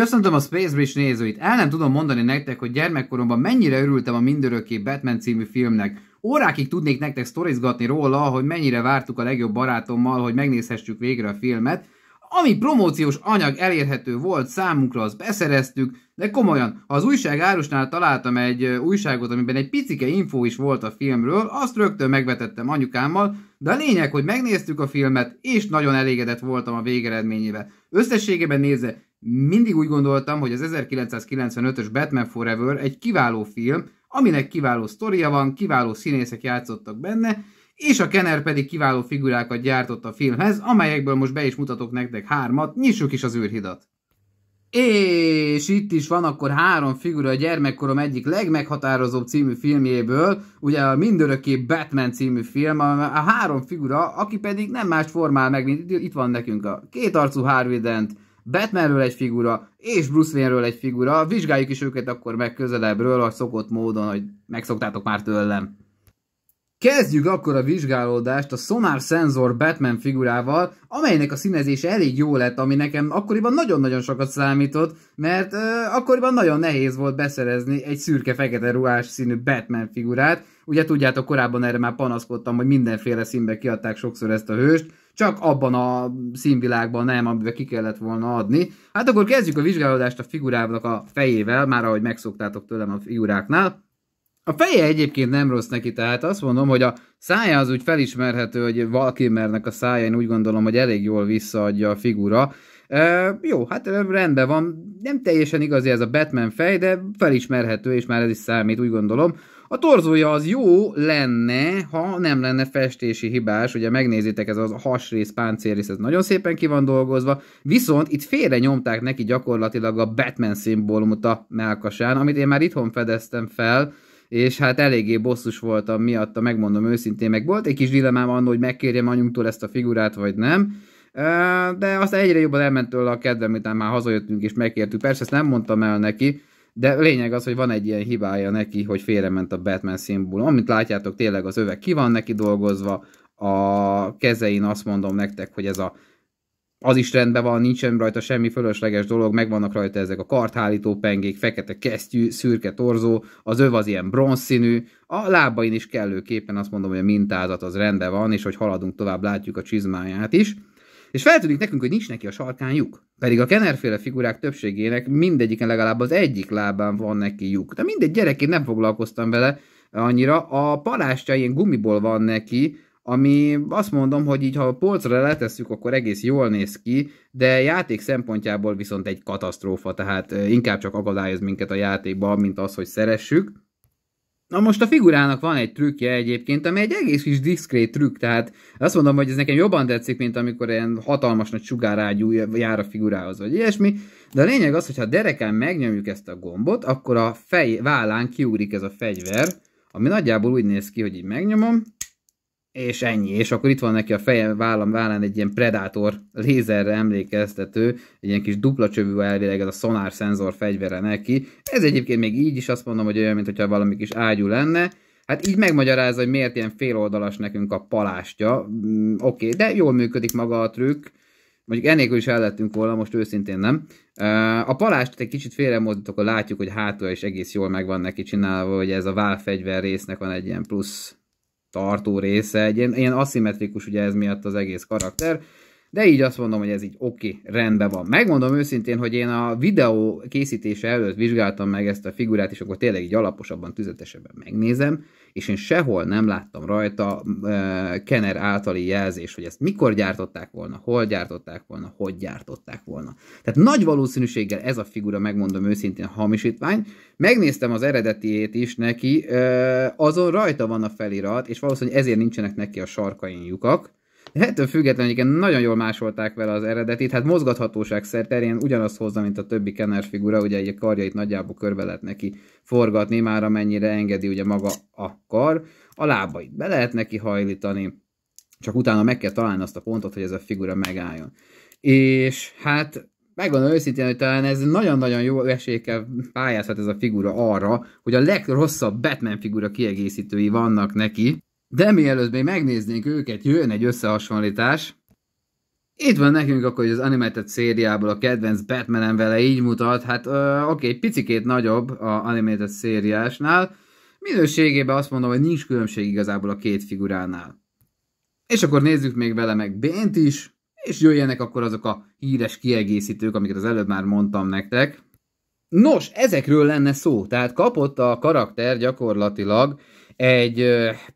Köszöntöm a Space Bridge nézőit. El nem tudom mondani nektek, hogy gyermekkoromban mennyire örültem a mindörökké Batman című filmnek. Órákig tudnék nektek sztorizgatni róla, hogy mennyire vártuk a legjobb barátommal, hogy megnézhessük végre a filmet, ami promóciós anyag elérhető volt számunkra, azt beszereztük, de komolyan, ha az újság árusnál találtam egy újságot, amiben egy picike info is volt a filmről, azt rögtön megvetettem anyukámmal, de a lényeg, hogy megnéztük a filmet, és nagyon elégedett voltam a végeredményével. Összességében nézve, mindig úgy gondoltam, hogy az 1995-ös Batman Forever egy kiváló film, aminek kiváló sztoria van, kiváló színészek játszottak benne, és a Kenner pedig kiváló figurákat gyártott a filmhez, amelyekből most be is mutatok nektek hármat, nyissuk is az űrhidat. És itt is van akkor három figura a gyermekkorom egyik legmeghatározóbb című filmjéből, ugye a mindörökké Batman című film, a, három figura, aki pedig nem más formál meg, mint itt van nekünk a kétarcú Harvey Dent, Batmanről egy figura, és Bruce Wayne-ről egy figura. Vizsgáljuk is őket akkor meg közelebbről, a szokott módon, hogy megszoktátok már tőlem. Kezdjük akkor a vizsgálódást a Sonar Sensor Batman figurával, amelynek a színezése elég jó lett, ami nekem akkoriban nagyon-nagyon sokat számított, mert ö, akkoriban nagyon nehéz volt beszerezni egy szürke-fekete ruhás színű Batman figurát. Ugye tudjátok, korábban erre már panaszkodtam, hogy mindenféle színbe kiadták sokszor ezt a hőst, csak abban a színvilágban nem, amiben ki kellett volna adni. Hát akkor kezdjük a vizsgálódást a figurának a fejével, már ahogy megszoktátok tőlem a figuráknál. A feje egyébként nem rossz neki, tehát azt mondom, hogy a szája az úgy felismerhető, hogy mernek a szája, én úgy gondolom, hogy elég jól visszaadja a figura. E, jó, hát rendben van, nem teljesen igazi ez a Batman fej, de felismerhető, és már ez is számít, úgy gondolom. A torzója az jó lenne, ha nem lenne festési hibás, ugye megnézitek, ez az hasrész, páncélrész, ez nagyon szépen ki van dolgozva, viszont itt félre nyomták neki gyakorlatilag a Batman szimbólumot a melkasán, amit én már itthon fedeztem fel, és hát eléggé bosszus voltam miatta, megmondom őszintén, meg volt egy kis dilemám annak, hogy megkérjem anyunktól ezt a figurát, vagy nem, de aztán egyre jobban elment tőle a kedvem, miután már hazajöttünk és megkértük. Persze ezt nem mondtam el neki, de lényeg az, hogy van egy ilyen hibája neki, hogy félrement a Batman szimbólum. Amit látjátok, tényleg az öveg ki van neki dolgozva, a kezein azt mondom nektek, hogy ez a az is rendben van, nincsen rajta semmi fölösleges dolog, megvannak rajta ezek a karthálító pengék, fekete kesztyű, szürke torzó, az öv az ilyen bronzszínű, a lábain is kellőképpen azt mondom, hogy a mintázat az rendben van, és hogy haladunk tovább, látjuk a csizmáját is. És feltűnik nekünk, hogy nincs neki a sarkán lyuk. Pedig a kenerféle figurák többségének mindegyiken legalább az egyik lábán van neki lyuk. De mindegy gyerekként nem foglalkoztam vele annyira. A palástja ilyen gumiból van neki, ami azt mondom, hogy így ha a polcra letesszük, akkor egész jól néz ki, de játék szempontjából viszont egy katasztrófa, tehát inkább csak akadályoz minket a játékba, mint az, hogy szeressük. Na most a figurának van egy trükkje egyébként, ami egy egész kis diszkrét trükk, tehát azt mondom, hogy ez nekem jobban tetszik, mint amikor ilyen hatalmas nagy sugárágyú jár a figurához, vagy ilyesmi, de a lényeg az, hogy ha derekán megnyomjuk ezt a gombot, akkor a fej, vállán kiúrik ez a fegyver, ami nagyjából úgy néz ki, hogy így megnyomom, és ennyi. És akkor itt van neki a fejem, vállam, vállán egy ilyen Predator lézerre emlékeztető, egy ilyen kis dupla csövű elvileg ez a szonár szenzor fegyvere neki. Ez egyébként még így is azt mondom, hogy olyan, mintha valami kis ágyú lenne. Hát így megmagyarázza, hogy miért ilyen féloldalas nekünk a palástja. Mm, Oké, okay, de jól működik maga a trükk. Mondjuk ennélkül is el lettünk volna, most őszintén nem. A palást egy kicsit félremozdítok, akkor látjuk, hogy hátul is egész jól meg van neki csinálva, hogy ez a válfegyver résznek van egy ilyen plusz tartó része, egy ilyen, ilyen aszimmetrikus ugye ez miatt az egész karakter, de így azt mondom, hogy ez így oké, okay, rendben van. Megmondom őszintén, hogy én a videó készítése előtt vizsgáltam meg ezt a figurát, és akkor tényleg így alaposabban, tüzetesebben megnézem, és én sehol nem láttam rajta uh, Kenner általi jelzés, hogy ezt mikor gyártották volna, hol gyártották volna, hogy gyártották volna. Tehát nagy valószínűséggel ez a figura, megmondom őszintén, hamisítvány. Megnéztem az eredetiét is neki, uh, azon rajta van a felirat, és valószínűleg ezért nincsenek neki a sarkain lyukak, ettől függetlenül igen, nagyon jól másolták vele az eredetit, hát mozgathatóság terén ugyanazt hozza, mint a többi Kenner figura, ugye egy karjait nagyjából körbe lehet neki forgatni, már amennyire engedi ugye maga a kar, a lábait be lehet neki hajlítani, csak utána meg kell találni azt a pontot, hogy ez a figura megálljon. És hát megvan őszintén, hogy talán ez nagyon-nagyon jó esélyekkel pályázhat ez a figura arra, hogy a legrosszabb Batman figura kiegészítői vannak neki, de mielőtt még megnéznénk őket, jön egy összehasonlítás. Itt van nekünk akkor, hogy az Animated szériából a kedvenc batman vele így mutat, hát ö, oké, okay, picikét nagyobb a Animated szériásnál, minőségében azt mondom, hogy nincs különbség igazából a két figuránál. És akkor nézzük még vele meg Bént is, és jöjjenek akkor azok a híres kiegészítők, amiket az előbb már mondtam nektek. Nos, ezekről lenne szó, tehát kapott a karakter gyakorlatilag egy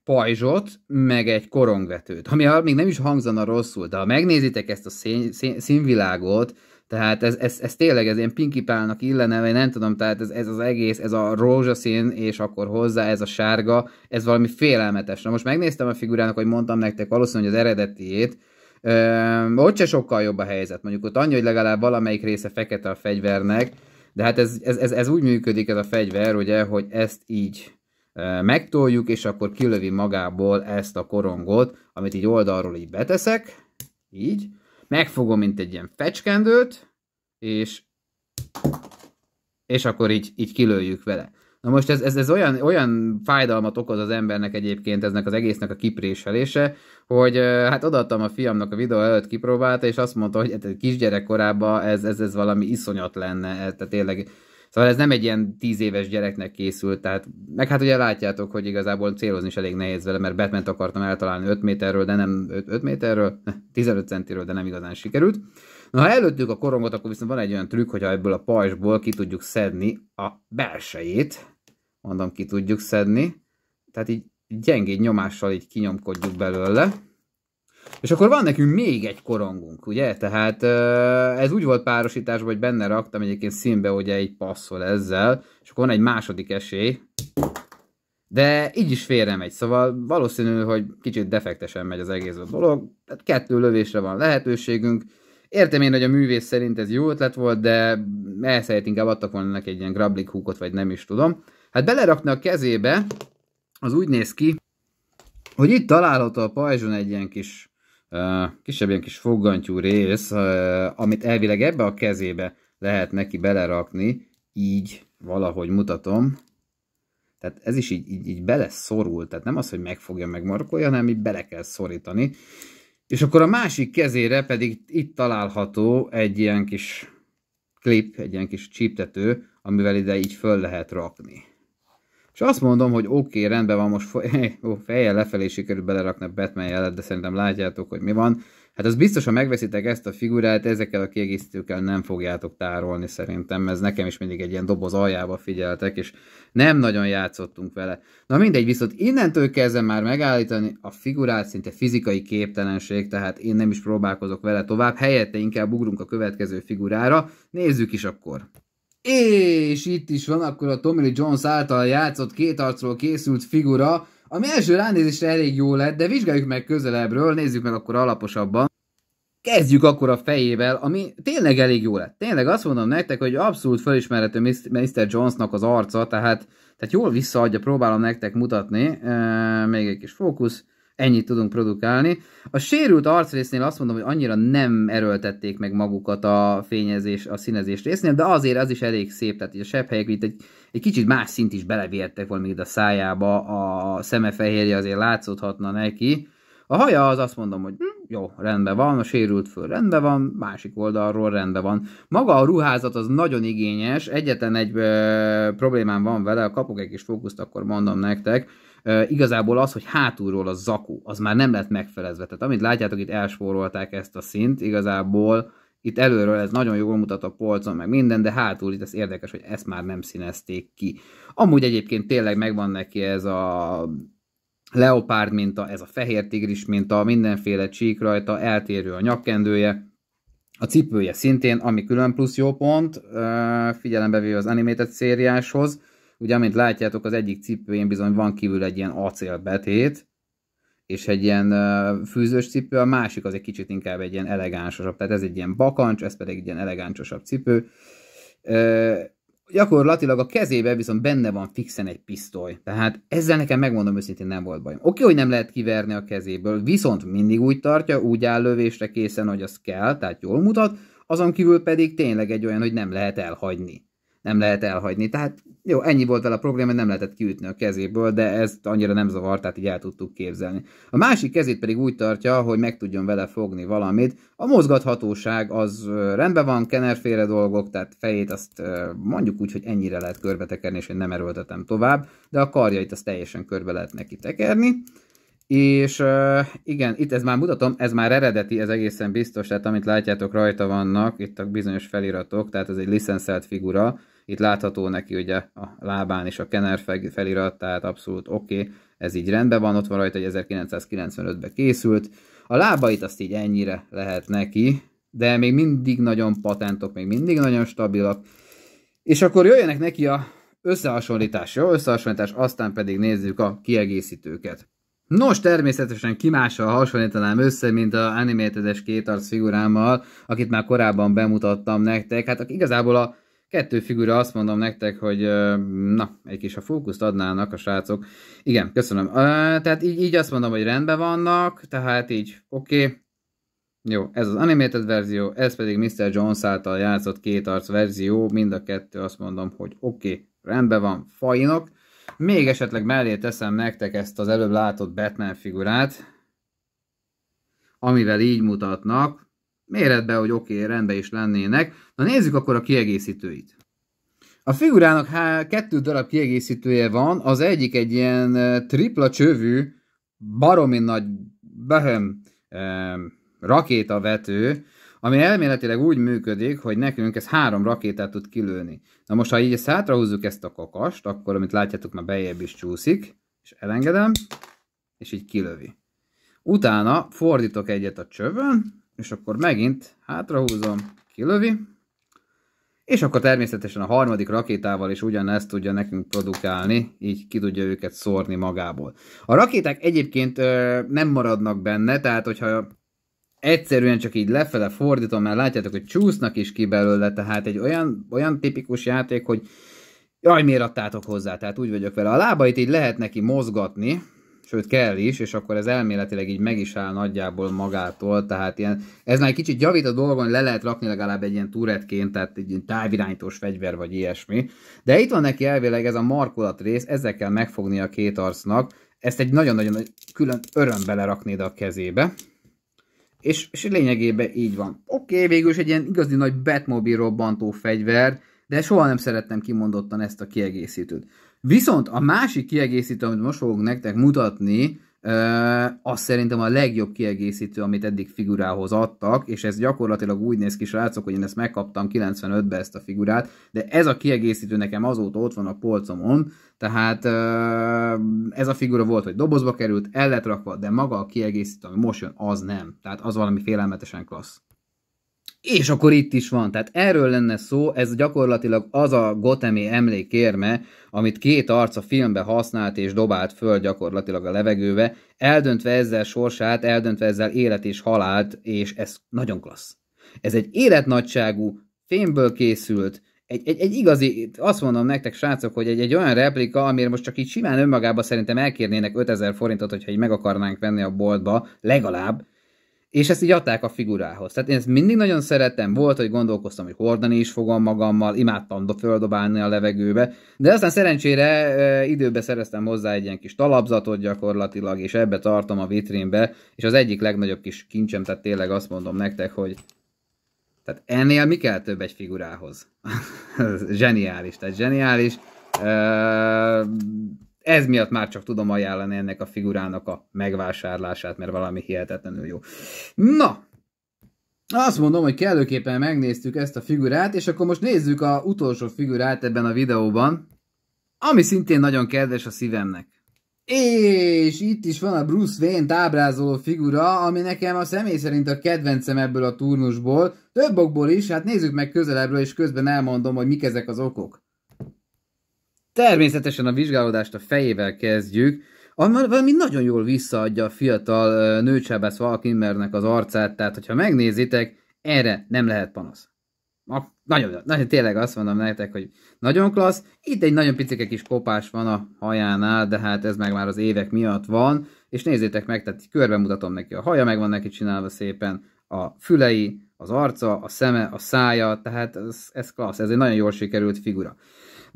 pajzsot, meg egy korongvetőt, ami még nem is hangzana rosszul, de ha megnézitek ezt a szín, szín, színvilágot, tehát ez, ez, ez tényleg, ez ilyen Pinky Pálnak illene, vagy nem tudom, tehát ez, ez az egész, ez a rózsaszín, és akkor hozzá ez a sárga, ez valami félelmetes. Na most megnéztem a figurának, hogy mondtam nektek, valószínűleg az eredetiét, Ö, ott se sokkal jobb a helyzet, mondjuk ott annyi, hogy legalább valamelyik része fekete a fegyvernek, de hát ez, ez, ez, ez úgy működik ez a fegyver, ugye, hogy ezt így megtoljuk, és akkor kilövi magából ezt a korongot, amit így oldalról így beteszek, így, megfogom, mint egy ilyen fecskendőt, és, és akkor így, így kilőjük vele. Na most ez, ez, ez olyan, olyan fájdalmat okoz az embernek egyébként, eznek az egésznek a kipréselése, hogy hát odaadtam a fiamnak a videó előtt, kipróbálta, és azt mondta, hogy hát, kisgyerek korában ez, ez, ez valami iszonyat lenne, e, tehát tényleg Szóval ez nem egy ilyen tíz éves gyereknek készült, tehát meg hát ugye látjátok, hogy igazából célozni is elég nehéz vele, mert batman akartam eltalálni 5 méterről, de nem 5, 5 méterről, 15 centiről, de nem igazán sikerült. Na, ha előttük a korongot, akkor viszont van egy olyan trükk, hogy ebből a pajzsból ki tudjuk szedni a belsejét, mondom, ki tudjuk szedni, tehát így gyengéd nyomással így kinyomkodjuk belőle, és akkor van nekünk még egy korongunk, ugye? Tehát ez úgy volt párosításban, hogy benne raktam egyébként színbe, hogy egy passzol ezzel, és akkor van egy második esély. De így is félre megy, szóval valószínű, hogy kicsit defektesen megy az egész a dolog. Tehát kettő lövésre van lehetőségünk. Értem én, hogy a művész szerint ez jó ötlet volt, de elszerint inkább adtak volna neki egy ilyen grablik húkot, vagy nem is tudom. Hát belerakni a kezébe, az úgy néz ki, hogy itt található a pajzson egy ilyen kis kisebb ilyen kis foggantyú rész, amit elvileg ebbe a kezébe lehet neki belerakni, így valahogy mutatom. Tehát ez is így, így, így beleszorul, tehát nem az, hogy megfogja, megmarkolja, hanem így bele kell szorítani. És akkor a másik kezére pedig itt található egy ilyen kis klip, egy ilyen kis csíptető, amivel ide így föl lehet rakni. És azt mondom, hogy oké, okay, rendben van, most fejjel lefelé sikerül belerakni a Batman jelet, de szerintem látjátok, hogy mi van. Hát az biztos, ha megveszitek ezt a figurát, ezekkel a kiegészítőkkel nem fogjátok tárolni szerintem, ez nekem is mindig egy ilyen doboz aljába figyeltek, és nem nagyon játszottunk vele. Na mindegy, viszont innentől kezdem már megállítani, a figurát szinte fizikai képtelenség, tehát én nem is próbálkozok vele tovább, helyette inkább ugrunk a következő figurára, nézzük is akkor. És itt is van akkor a Tommy Lee Jones által játszott két arcról készült figura, ami első ránézésre elég jó lett, de vizsgáljuk meg közelebbről, nézzük meg akkor alaposabban. Kezdjük akkor a fejével, ami tényleg elég jó lett. Tényleg azt mondom nektek, hogy abszolút felismerhető Mr. Jonesnak az arca, tehát, tehát jól visszaadja, próbálom nektek mutatni. még egy kis fókusz ennyit tudunk produkálni. A sérült arcrésznél azt mondom, hogy annyira nem erőltették meg magukat a fényezés, a színezés résznél, de azért az is elég szép, tehát a helyek, itt egy, egy kicsit más szint is belevértek volna a szájába, a szeme fehérje azért látszódhatna neki. A haja az azt mondom, hogy hm, jó, rendben van, a sérült föl rendben van, másik oldalról rendben van. Maga a ruházat az nagyon igényes, egyetlen egy ö, problémám van vele, a kapok egy kis fókuszt, akkor mondom nektek, Igazából az, hogy hátulról a zakó, az már nem lett megfelezve. Tehát amit látjátok, itt elspórolták ezt a szint, igazából itt előről ez nagyon jól mutat a polcon, meg minden, de hátul itt ez érdekes, hogy ezt már nem színezték ki. Amúgy egyébként tényleg megvan neki ez a leopárd minta, ez a fehér tigris minta, mindenféle csík rajta, eltérő a nyakkendője, a cipője szintén, ami külön plusz jó pont, figyelembe véve az animated szériáshoz, Ugye, amint látjátok, az egyik cipőjén bizony van kívül egy ilyen acélbetét, és egy ilyen fűzős cipő, a másik az egy kicsit inkább egy ilyen elegánsosabb, tehát ez egy ilyen bakancs, ez pedig egy ilyen elegánsosabb cipő. E, gyakorlatilag a kezébe viszont benne van fixen egy pisztoly, tehát ezzel nekem megmondom őszintén nem volt bajom. Oké, hogy nem lehet kiverni a kezéből, viszont mindig úgy tartja, úgy áll lövésre készen, hogy az kell, tehát jól mutat, azon kívül pedig tényleg egy olyan, hogy nem lehet elhagyni nem lehet elhagyni. Tehát jó, ennyi volt vele a probléma, nem lehetett kiütni a kezéből, de ezt annyira nem zavart, tehát így el tudtuk képzelni. A másik kezét pedig úgy tartja, hogy meg tudjon vele fogni valamit. A mozgathatóság az rendben van, kenerfére dolgok, tehát fejét azt mondjuk úgy, hogy ennyire lehet körbe tekerni, és én nem erőltetem tovább, de a karjait azt teljesen körbe lehet neki tekerni. És igen, itt ez már mutatom, ez már eredeti, ez egészen biztos, tehát amit látjátok rajta vannak, itt a bizonyos feliratok, tehát ez egy licenszelt figura, itt látható neki ugye a lábán is a Kenner felirat, tehát abszolút oké, okay, ez így rendben van, ott van rajta, hogy 1995-ben készült. A lábait azt így ennyire lehet neki, de még mindig nagyon patentok, még mindig nagyon stabilak. És akkor jöjjenek neki a összehasonlítás, jó? Összehasonlítás, aztán pedig nézzük a kiegészítőket. Nos, természetesen kimással hasonlítanám össze, mint a animated két kétarc figurámmal, akit már korábban bemutattam nektek. Hát igazából a kettő figura azt mondom nektek, hogy na, egy kis a fókuszt adnának a srácok. Igen, köszönöm. Tehát így, így azt mondom, hogy rendben vannak, tehát így oké. Okay. Jó, ez az animated verzió, ez pedig Mr. Jones által játszott kétarc verzió, mind a kettő azt mondom, hogy oké, okay, rendben van, fajnok. Még esetleg mellé teszem nektek ezt az előbb látott Batman figurát, amivel így mutatnak, méretben, hogy oké, okay, rendben is lennének. Na nézzük akkor a kiegészítőit. A figurának há, kettő darab kiegészítője van, az egyik egy ilyen eh, tripla csövű, baromi nagy behem, rakétavető, ami elméletileg úgy működik, hogy nekünk ez három rakétát tud kilőni. Na most, ha így ezt hátrahúzzuk ezt a kakast, akkor, amit látjátok, már bejebb is csúszik, és elengedem, és így kilövi. Utána fordítok egyet a csövön, és akkor megint hátrahúzom, kilövi, és akkor természetesen a harmadik rakétával is ugyanezt tudja nekünk produkálni, így ki tudja őket szórni magából. A rakéták egyébként ö, nem maradnak benne, tehát hogyha egyszerűen csak így lefele fordítom, mert látjátok, hogy csúsznak is ki belőle, tehát egy olyan, olyan tipikus játék, hogy jaj, miért adtátok hozzá, tehát úgy vagyok vele. A lábait így lehet neki mozgatni, sőt kell is, és akkor ez elméletileg így meg is áll nagyjából magától, tehát ilyen, ez már egy kicsit javít a dolgon, hogy le lehet rakni legalább egy ilyen turetként, tehát egy ilyen távirányítós fegyver vagy ilyesmi. De itt van neki elvileg ez a markolat rész, ezzel kell megfogni a két arcnak, ezt egy nagyon-nagyon külön öröm belerakni ide a kezébe, és, és lényegében így van. Oké, okay, végül is egy ilyen igazi nagy Batmobile robbantó fegyver, de soha nem szerettem kimondottan ezt a kiegészítőt. Viszont a másik kiegészítő, amit most fogok nektek mutatni, az szerintem a legjobb kiegészítő, amit eddig figurához adtak, és ez gyakorlatilag úgy néz ki, srácok, hogy én ezt megkaptam 95 ben ezt a figurát, de ez a kiegészítő nekem azóta ott van a polcomon, tehát ez a figura volt, hogy dobozba került, el lett rakva, de maga a kiegészítő, ami most jön, az nem. Tehát az valami félelmetesen klassz és akkor itt is van. Tehát erről lenne szó, ez gyakorlatilag az a Gotemi emlékérme, amit két a filmbe használt és dobált föl gyakorlatilag a levegőbe, eldöntve ezzel sorsát, eldöntve ezzel élet és halált, és ez nagyon klassz. Ez egy életnagyságú, fémből készült, egy, egy, egy igazi, azt mondom nektek, srácok, hogy egy, egy olyan replika, amire most csak így simán önmagában szerintem elkérnének 5000 forintot, hogyha így meg akarnánk venni a boltba, legalább, és ezt így adták a figurához. Tehát én ezt mindig nagyon szerettem, volt, hogy gondolkoztam, hogy hordani is fogom magammal, imádtam földobálni a levegőbe, de aztán szerencsére időbe szereztem hozzá egy ilyen kis talapzatot gyakorlatilag, és ebbe tartom a vitrínbe, és az egyik legnagyobb kis kincsem, tehát tényleg azt mondom nektek, hogy tehát ennél mi kell több egy figurához? zseniális, tehát zseniális ez miatt már csak tudom ajánlani ennek a figurának a megvásárlását, mert valami hihetetlenül jó. Na, azt mondom, hogy kellőképpen megnéztük ezt a figurát, és akkor most nézzük a utolsó figurát ebben a videóban, ami szintén nagyon kedves a szívemnek. És itt is van a Bruce Wayne tábrázoló figura, ami nekem a személy szerint a kedvencem ebből a turnusból, több okból is, hát nézzük meg közelebbről, és közben elmondom, hogy mik ezek az okok. Természetesen a vizsgálódást a fejével kezdjük, ami valami nagyon jól visszaadja a fiatal nőcsábász Valkinmernek az arcát, tehát hogyha megnézitek, erre nem lehet panasz. Nagyon, nagyon, tényleg azt mondom nektek, hogy nagyon klassz. Itt egy nagyon picike kis kopás van a hajánál, de hát ez meg már az évek miatt van. És nézzétek meg, tehát körbe mutatom neki a haja, meg van neki csinálva szépen, a fülei, az arca, a szeme, a szája, tehát ez, ez klassz, ez egy nagyon jól sikerült figura.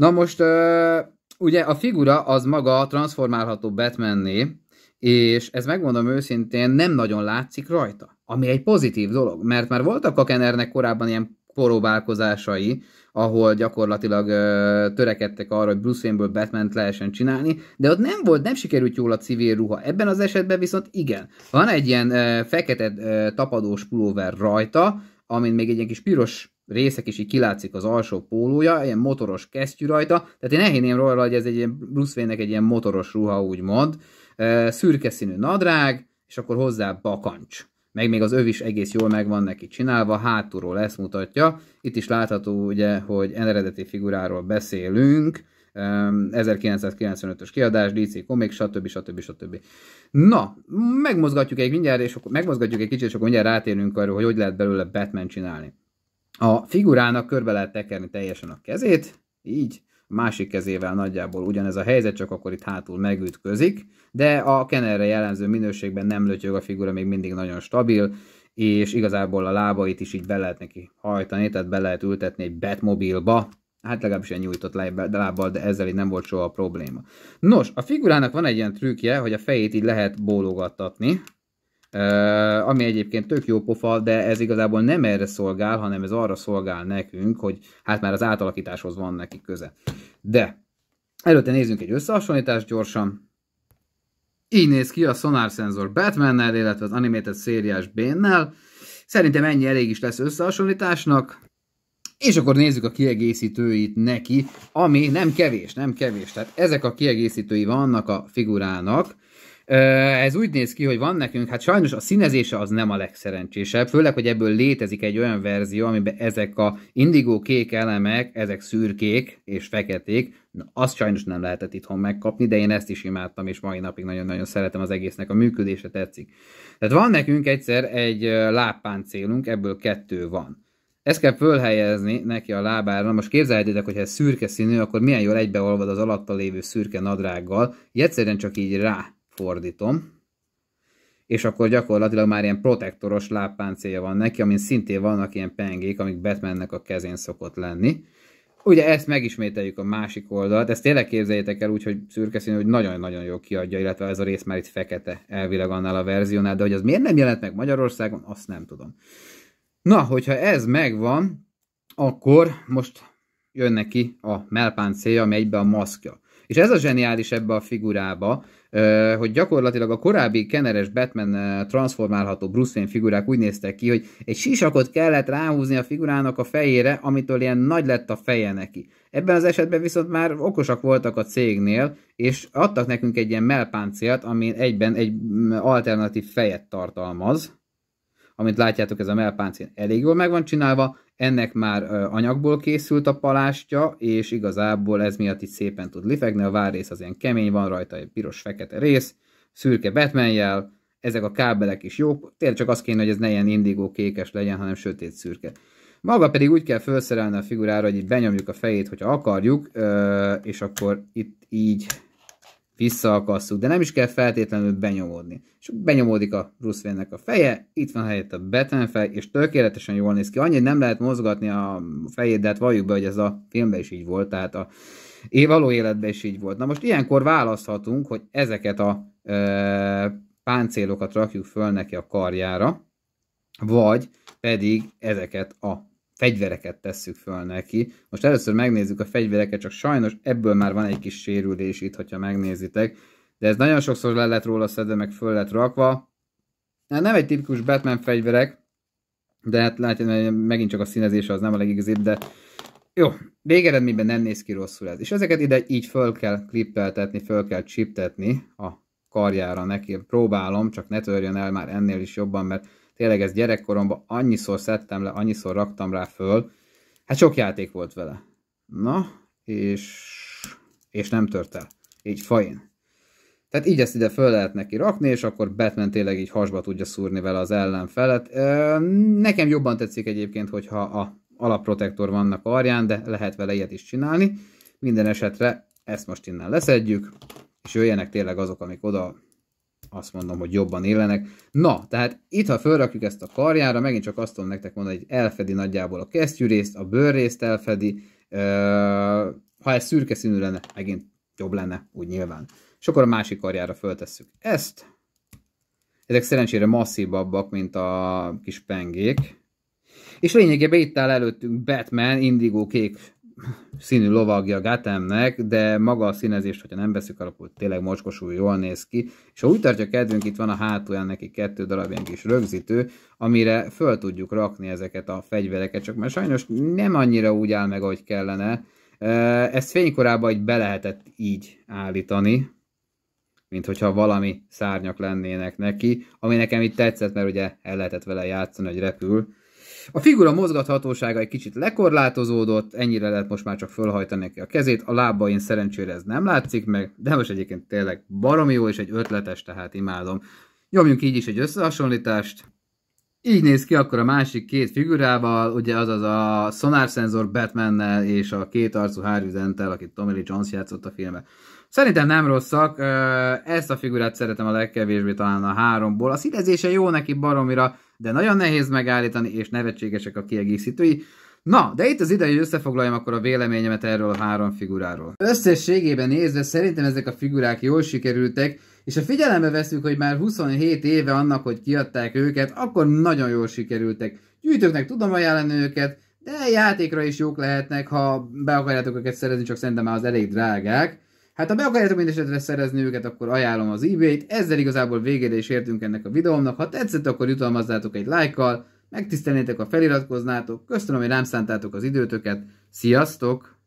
Na most ö, ugye a figura az maga transformálható Batmanné, és ez megmondom őszintén, nem nagyon látszik rajta, ami egy pozitív dolog, mert már voltak a Kennernek korábban ilyen próbálkozásai, ahol gyakorlatilag ö, törekedtek arra, hogy Bruce Wayne-ből batman lehessen csinálni, de ott nem volt, nem sikerült jól a civil ruha. Ebben az esetben viszont igen. Van egy ilyen ö, fekete ö, tapadós pulóver rajta, amin még egy ilyen kis piros részek is így kilátszik az alsó pólója, ilyen motoros kesztyű rajta, tehát én elhinném róla, hogy ez egy ilyen Bruce Wayne-nek egy ilyen motoros ruha, úgymond, szürke színű nadrág, és akkor hozzá bakancs. Meg még az öv is egész jól meg van neki csinálva, hátulról ezt mutatja. Itt is látható ugye, hogy eredeti figuráról beszélünk, 1995-ös kiadás, DC Comics, stb. stb. stb. Na, megmozgatjuk egy mindjárt, és akkor megmozgatjuk egy kicsit, és akkor mindjárt rátérünk arról, hogy hogy lehet belőle Batman csinálni. A figurának körbe lehet tekerni teljesen a kezét, így, a másik kezével nagyjából ugyanez a helyzet, csak akkor itt hátul megütközik, de a kenerre jellemző minőségben nem lötyög a figura, még mindig nagyon stabil, és igazából a lábait is így be lehet neki hajtani, tehát be lehet ültetni egy Batmobilba, hát legalábbis ilyen nyújtott lábbal, de ezzel így nem volt soha a probléma. Nos, a figurának van egy ilyen trükkje, hogy a fejét így lehet bólogattatni, ami egyébként tök jó pofa, de ez igazából nem erre szolgál, hanem ez arra szolgál nekünk, hogy hát már az átalakításhoz van neki köze. De előtte nézzünk egy összehasonlítást gyorsan. Így néz ki a Sonar Sensor batman illetve az Animated szériás Bénnel. Szerintem ennyi elég is lesz összehasonlításnak. És akkor nézzük a kiegészítőit neki, ami nem kevés, nem kevés. Tehát ezek a kiegészítői vannak a figurának, ez úgy néz ki, hogy van nekünk, hát sajnos a színezése az nem a legszerencsésebb, főleg, hogy ebből létezik egy olyan verzió, amiben ezek a indigó kék elemek, ezek szürkék és feketék, Na, azt sajnos nem lehetett itthon megkapni, de én ezt is imádtam, és mai napig nagyon-nagyon szeretem az egésznek a működése, tetszik. Tehát van nekünk egyszer egy célunk, ebből kettő van. Ezt kell fölhelyezni neki a lábára. Most képzeljétek, hogy ha ez szürke színű, akkor milyen jól egybeolvad az alatta lévő szürke nadrággal, egyszerűen csak így rá fordítom, és akkor gyakorlatilag már ilyen protektoros lábpáncélja van neki, amin szintén vannak ilyen pengék, amik Batmannek a kezén szokott lenni. Ugye ezt megismételjük a másik oldalt, ezt tényleg képzeljétek el úgy, hogy szürke színű, hogy nagyon-nagyon jó kiadja, illetve ez a rész már itt fekete elvileg annál a verziónál, de hogy az miért nem jelent meg Magyarországon, azt nem tudom. Na, hogyha ez megvan, akkor most jön neki a melpáncélja, ami egybe a maszkja. És ez a zseniális ebbe a figurába, hogy gyakorlatilag a korábbi keneres Batman transformálható Bruce Wayne figurák úgy néztek ki, hogy egy sisakot kellett ráhúzni a figurának a fejére, amitől ilyen nagy lett a feje neki. Ebben az esetben viszont már okosak voltak a cégnél, és adtak nekünk egy ilyen melpáncélt, ami egyben egy mm, alternatív fejet tartalmaz, amit látjátok, ez a melpáncél elég jól meg van csinálva, ennek már anyagból készült a palástja, és igazából ez miatt itt szépen tud lifegni, a várrész az ilyen kemény, van rajta egy piros-fekete rész, szürke batman ezek a kábelek is jók, tényleg csak az kéne, hogy ez ne ilyen indigó-kékes legyen, hanem sötét-szürke. Maga pedig úgy kell felszerelni a figurára, hogy így benyomjuk a fejét, hogyha akarjuk, és akkor itt így visszaakasszuk, de nem is kell feltétlenül benyomódni. És benyomódik a Bruce Wayne-nek a feje, itt van helyett a Batman fej, és tökéletesen jól néz ki. Annyi, nem lehet mozgatni a fejét, de hát valljuk be, hogy ez a filmben is így volt, tehát a való életben is így volt. Na most ilyenkor választhatunk, hogy ezeket a ö, páncélokat rakjuk föl neki a karjára, vagy pedig ezeket a fegyvereket tesszük föl neki. Most először megnézzük a fegyvereket, csak sajnos ebből már van egy kis sérülés itt, hogyha megnézitek. De ez nagyon sokszor le lett róla szedve, meg föl lett rakva. Hát nem egy tipikus Batman fegyverek, de hát látjátok, megint csak a színezése az nem a legigazibb, de jó, végeredményben nem néz ki rosszul ez. És ezeket ide így föl kell klippeltetni, föl kell csiptetni a karjára neki. Próbálom, csak ne törjön el már ennél is jobban, mert Tényleg ez gyerekkoromban annyiszor szedtem le, annyiszor raktam rá föl. Hát sok játék volt vele. Na, és, és nem tört el. Így fajn. Tehát így ezt ide föl lehet neki rakni, és akkor Batman tényleg így hasba tudja szúrni vele az ellenfelet. Nekem jobban tetszik egyébként, hogyha a alapprotektor vannak arján, de lehet vele ilyet is csinálni. Minden esetre ezt most innen leszedjük, és jöjjenek tényleg azok, amik oda azt mondom, hogy jobban élenek. Na, tehát itt, ha felrakjuk ezt a karjára, megint csak azt tudom nektek mondani, hogy elfedi nagyjából a kesztyűrészt, a bőrrészt elfedi, ha ez szürke színű lenne, megint jobb lenne, úgy nyilván. És akkor a másik karjára föltesszük ezt. Ezek szerencsére masszívabbak, mint a kis pengék. És lényegében itt áll előttünk Batman indigo kék színű lovagja Gatemnek, de maga a színezés, hogyha nem veszük el, akkor tényleg mocskosul jól néz ki. És ha úgy tartja kedvünk, itt van a hátulján neki kettő darab ilyen kis rögzítő, amire föl tudjuk rakni ezeket a fegyvereket, csak mert sajnos nem annyira úgy áll meg, ahogy kellene. Ezt fénykorában így be lehetett így állítani, mint hogyha valami szárnyak lennének neki, ami nekem itt tetszett, mert ugye el lehetett vele játszani, hogy repül, a figura mozgathatósága egy kicsit lekorlátozódott, ennyire lehet most már csak fölhajtani neki a kezét, a lábain szerencsére ez nem látszik meg, de most egyébként tényleg baromi jó és egy ötletes, tehát imádom. Nyomjunk így is egy összehasonlítást. Így néz ki akkor a másik két figurával, ugye az az a szonárszenzor Batmannel és a két arcú Harvey Denttel, akit Tommy Lee Jones játszott a filmben. Szerintem nem rosszak, ezt a figurát szeretem a legkevésbé talán a háromból. A színezése jó neki baromira, de nagyon nehéz megállítani, és nevetségesek a kiegészítői. Na, de itt az ideje, hogy összefoglaljam akkor a véleményemet erről a három figuráról. Összességében nézve szerintem ezek a figurák jól sikerültek, és ha figyelembe veszük, hogy már 27 éve annak, hogy kiadták őket, akkor nagyon jól sikerültek. Gyűjtőknek tudom ajánlani őket, de játékra is jók lehetnek, ha be akarjátok őket szerezni, csak szerintem már az elég drágák. Hát ha be akarjátok mindesetre szerezni őket, akkor ajánlom az ebay-t. Ezzel igazából végére is értünk ennek a videómnak. Ha tetszett, akkor jutalmazzátok egy lájkkal, megtisztelnétek, a feliratkoznátok. Köszönöm, hogy rám szántátok az időtöket. Sziasztok!